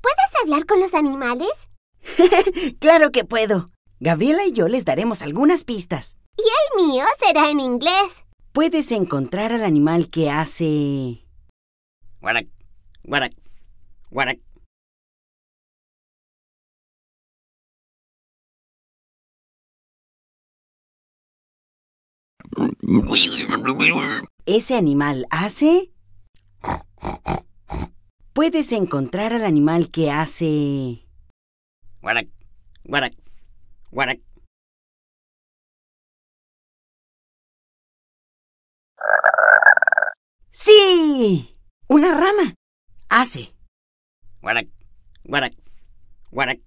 ¿puedes hablar con los animales? claro que puedo. Gabriela y yo les daremos algunas pistas. Y el mío será en inglés. Puedes encontrar al animal que hace... Guarac, guarac, guarac. Ese animal hace puedes encontrar al animal que hace... ¡Sí! Una rama. Hace. Guarac, guarac, guarac.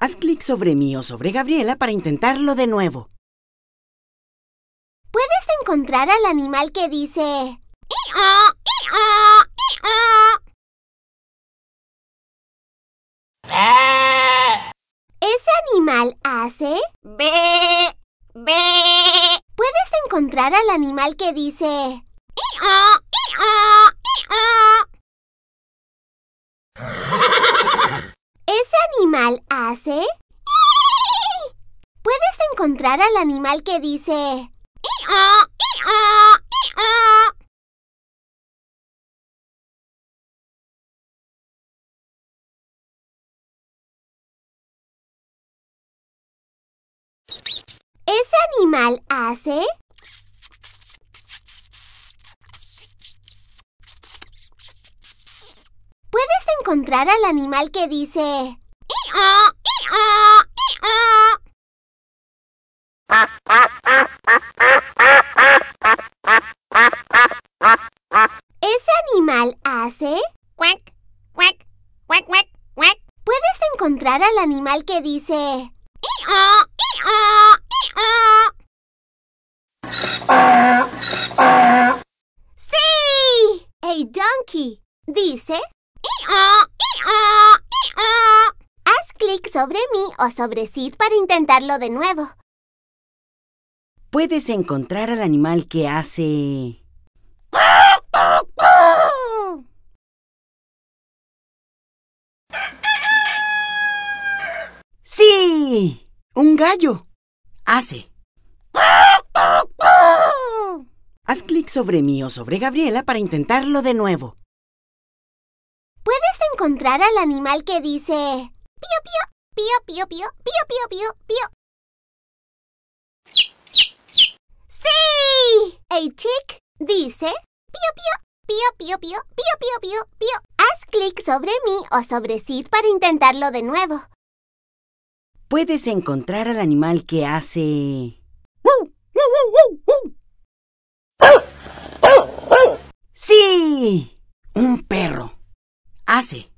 Haz clic sobre mí o sobre Gabriela para intentarlo de nuevo. ¿Puedes encontrar al animal que dice... Eh, ¡Oh! hace? Be, Puedes encontrar al animal que dice. Ese animal hace. Puedes encontrar al animal que dice. ¿Ese animal hace? ¿Puedes encontrar al animal que dice... ¡Ió, ese animal hace? ¡Cuac, cuac, cuac, cuac, cuac! puedes encontrar al animal que dice... Dice... Haz clic sobre mí o sobre Sid para intentarlo de nuevo. Puedes encontrar al animal que hace... ¡Sí! Un gallo. Hace. Haz clic sobre mí o sobre Gabriela para intentarlo de nuevo encontrar al animal que dice... Pío, pío, pío, pío, pío, pío, pío, pío, ¡Sí! hey chick dice... Pío, pío, pío, pío, pío, pío, pío, pío, Haz clic sobre mí o sobre Sid para intentarlo de nuevo. Puedes encontrar al animal que hace... ¡Sí! Un perro. Hace.